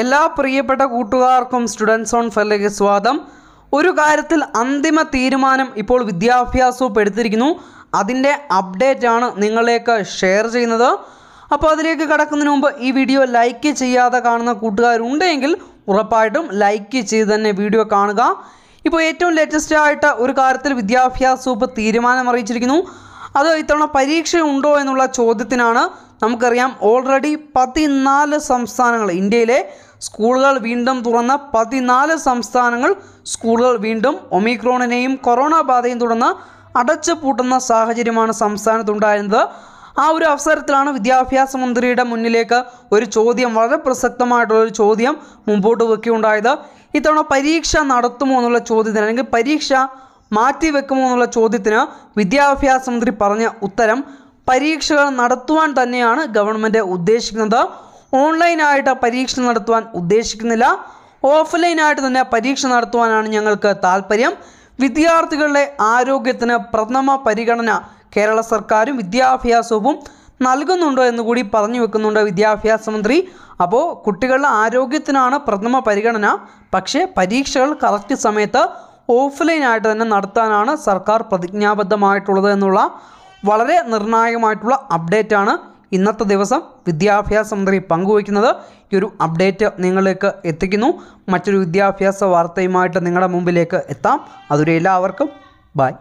എല്ലാ പ്രിയപ്പെട്ട കൂട്ടുകാർക്കും സ്റ്റുഡൻസ് ഓൺ ഫെല്ലേക്ക് സ്വാഗതം ഒരു കാര്യത്തിൽ അന്തിമ തീരുമാനം ഇപ്പോൾ വിദ്യാഭ്യാസവും എടുത്തിരിക്കുന്നു അതിൻ്റെ അപ്ഡേറ്റ് ആണ് നിങ്ങളിലേക്ക് ഷെയർ ചെയ്യുന്നത് അപ്പോൾ അതിലേക്ക് കടക്കുന്നതിന് മുമ്പ് ഈ വീഡിയോ ലൈക്ക് ചെയ്യാതെ കാണുന്ന കൂട്ടുകാരുണ്ടെങ്കിൽ ഉറപ്പായിട്ടും ലൈക്ക് ചെയ്ത് തന്നെ വീഡിയോ കാണുക ഇപ്പോൾ ഏറ്റവും ലേറ്റസ്റ്റ് ആയിട്ട് ഒരു കാര്യത്തിൽ വിദ്യാഭ്യാസ വകുപ്പ് തീരുമാനം അറിയിച്ചിരിക്കുന്നു അത് ഇത്തവണ പരീക്ഷ ഉണ്ടോ എന്നുള്ള ചോദ്യത്തിനാണ് നമുക്കറിയാം ഓൾറെഡി പതിനാല് സംസ്ഥാനങ്ങൾ ഇന്ത്യയിലെ സ്കൂളുകൾ വീണ്ടും തുറന്ന പതിനാല് സംസ്ഥാനങ്ങൾ സ്കൂളുകൾ വീണ്ടും ഒമിക്രോണിനെയും കൊറോണ ബാധയും തുടർന്ന് അടച്ചു പൂട്ടുന്ന സാഹചര്യമാണ് സംസ്ഥാനത്തുണ്ടായിരുന്നത് ആ ഒരു അവസരത്തിലാണ് വിദ്യാഭ്യാസ മന്ത്രിയുടെ മുന്നിലേക്ക് ഒരു ചോദ്യം വളരെ പ്രസക്തമായിട്ടുള്ളൊരു ഒരു ചോദ്യം മുമ്പോട്ട് വെക്കുകയുണ്ടായത് ഇത്തവണ പരീക്ഷ നടത്തുമോ എന്നുള്ള ചോദ്യത്തിന് അല്ലെങ്കിൽ പരീക്ഷ മാറ്റി വെക്കുമോ എന്നുള്ള ചോദ്യത്തിന് വിദ്യാഭ്യാസ മന്ത്രി പറഞ്ഞ ഉത്തരം പരീക്ഷകൾ നടത്തുവാൻ തന്നെയാണ് ഗവൺമെൻറ് ഉദ്ദേശിക്കുന്നത് ഓൺലൈനായിട്ട് പരീക്ഷ നടത്തുവാൻ ഉദ്ദേശിക്കുന്നില്ല ഓഫ്ലൈനായിട്ട് തന്നെ പരീക്ഷ നടത്തുവാനാണ് ഞങ്ങൾക്ക് താല്പര്യം വിദ്യാർത്ഥികളുടെ ആരോഗ്യത്തിന് പ്രഥമ പരിഗണന കേരള സർക്കാരും വിദ്യാഭ്യാസവും നൽകുന്നുണ്ടോ എന്ന് കൂടി പറഞ്ഞു വെക്കുന്നുണ്ട് വിദ്യാഭ്യാസ മന്ത്രി അപ്പോൾ കുട്ടികളുടെ ആരോഗ്യത്തിനാണ് പ്രഥമ പരിഗണന പക്ഷേ പരീക്ഷകൾ കറക്റ്റ് സമയത്ത് ഓഫ്ലൈനായിട്ട് തന്നെ നടത്താനാണ് സർക്കാർ പ്രതിജ്ഞാബദ്ധമായിട്ടുള്ളത് എന്നുള്ള വളരെ നിർണായകമായിട്ടുള്ള അപ്ഡേറ്റ് ആണ് ഇന്നത്തെ ദിവസം വിദ്യാഭ്യാസ മന്ത്രി പങ്കുവയ്ക്കുന്നത് ഈ ഒരു അപ്ഡേറ്റ് നിങ്ങളിലേക്ക് എത്തിക്കുന്നു മറ്റൊരു വിദ്യാഭ്യാസ വാർത്തയുമായിട്ട് നിങ്ങളുടെ മുമ്പിലേക്ക് എത്താം അതുവരെ എല്ലാവർക്കും ബൈ